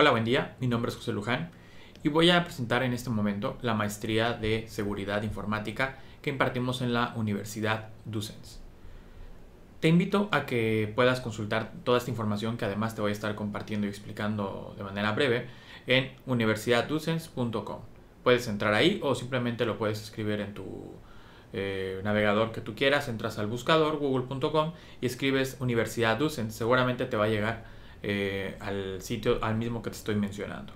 Hola, buen día. Mi nombre es José Luján y voy a presentar en este momento la maestría de Seguridad Informática que impartimos en la Universidad Ducens. Te invito a que puedas consultar toda esta información que además te voy a estar compartiendo y explicando de manera breve en universidadducens.com. Puedes entrar ahí o simplemente lo puedes escribir en tu eh, navegador que tú quieras, entras al buscador google.com y escribes Universidad Ducens. Seguramente te va a llegar eh, al sitio, al mismo que te estoy mencionando.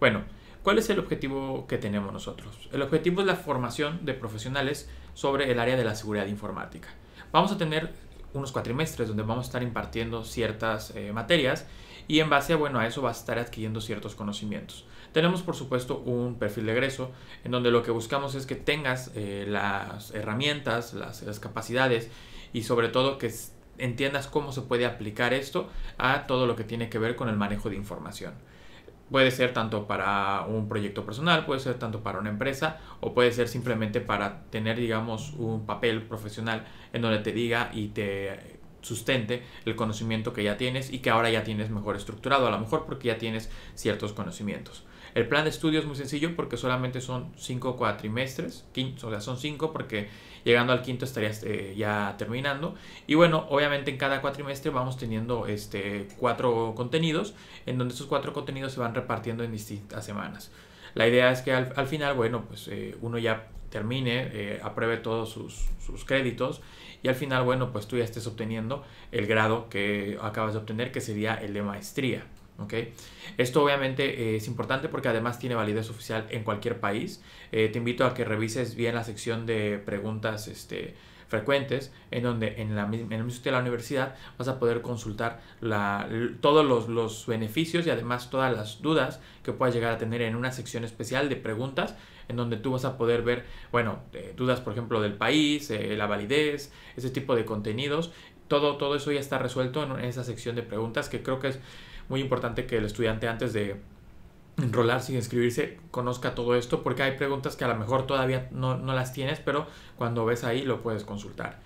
Bueno, ¿cuál es el objetivo que tenemos nosotros? El objetivo es la formación de profesionales sobre el área de la seguridad informática. Vamos a tener unos cuatrimestres donde vamos a estar impartiendo ciertas eh, materias y en base bueno, a eso vas a estar adquiriendo ciertos conocimientos. Tenemos por supuesto un perfil de egreso en donde lo que buscamos es que tengas eh, las herramientas, las, las, capacidades y sobre todo que entiendas cómo se puede aplicar esto a todo lo que tiene que ver con el manejo de información. Puede ser tanto para un proyecto personal, puede ser tanto para una empresa o puede ser simplemente para tener, digamos, un papel profesional en donde te diga y te sustente el conocimiento que ya tienes y que ahora ya tienes mejor estructurado, a lo mejor porque ya tienes ciertos conocimientos. El plan de estudio es muy sencillo porque solamente son cinco cuatrimestres, o sea, son cinco porque llegando al quinto estarías eh, ya terminando. Y bueno, obviamente en cada cuatrimestre vamos teniendo este, cuatro contenidos, en donde esos cuatro contenidos se van repartiendo en distintas semanas. La idea es que al, final, bueno, pues eh, uno ya termine, eh, apruebe todos sus, sus, créditos y al final, bueno, pues tú ya estés obteniendo el grado que acabas de obtener, que sería el de maestría. ¿Ok? Esto obviamente eh, es importante porque además tiene validez oficial en cualquier país. Eh, te invito a que revises bien la sección de preguntas este, frecuentes, en donde en, la, en el mismo sitio de la universidad vas a poder consultar la, todos los, beneficios y además todas las dudas que puedas llegar a tener en una sección especial de preguntas, en donde tú vas a poder ver, bueno, eh, dudas por ejemplo del país, la validez, ese tipo de contenidos. Todo, todo eso ya está resuelto en esa sección de preguntas que creo que es muy importante que el estudiante antes de enrolarse y inscribirse conozca todo esto porque hay preguntas que a lo mejor todavía no, las tienes, pero cuando ves ahí lo puedes consultar.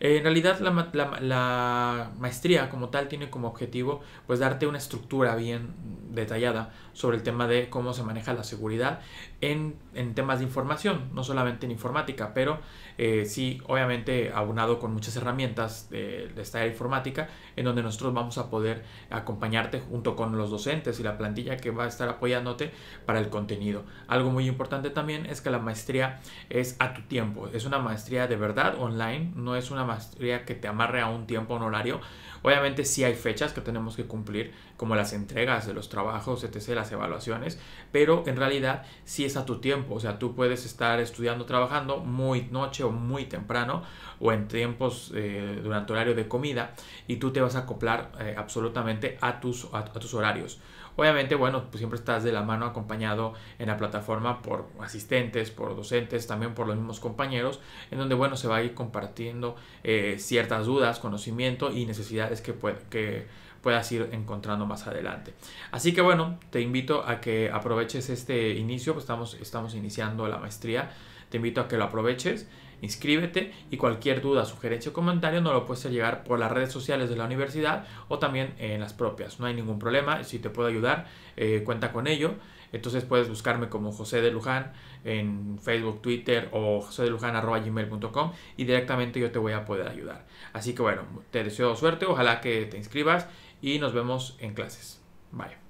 Eh, en realidad la, la, la, maestría como tal tiene como objetivo pues darte una estructura bien, detallada sobre el tema de cómo se maneja la seguridad en, temas de información, no solamente en informática, pero eh, sí, obviamente, abonado con muchas herramientas de, esta área informática, en donde nosotros vamos a poder acompañarte junto con los docentes y la plantilla que va a estar apoyándote para el contenido. Algo muy importante también es que la maestría es a tu tiempo, es una maestría de verdad online, no es una maestría que te amarre a un tiempo, un horario Obviamente sí hay fechas que tenemos que cumplir, como las entregas de los trabajos, etc., las evaluaciones, pero en realidad sí es a tu tiempo, o sea, tú puedes estar estudiando, trabajando muy noche o muy temprano o en tiempos eh, durante horario de comida y tú te vas a acoplar eh, absolutamente a tus, a tus horarios. Obviamente, bueno, pues siempre estás de la mano acompañado en la plataforma por asistentes, por docentes, también por los mismos compañeros, en donde, bueno, se va a ir compartiendo eh, ciertas dudas, conocimiento y necesidades que, puedas ir encontrando más adelante. Así que, bueno, te invito a que aproveches este inicio, pues estamos, estamos iniciando la maestría. Te invito a que lo aproveches, inscríbete y cualquier duda, sugerencia o comentario no lo puedes llegar por las redes sociales de la universidad o también en las propias. No hay ningún problema, si te puedo ayudar, eh, cuenta con ello. Entonces puedes buscarme como José de Luján en Facebook, Twitter o José de Luján gmail.com y directamente yo te voy a poder ayudar. Así que bueno, te deseo suerte, ojalá que te inscribas y nos vemos en clases. Bye.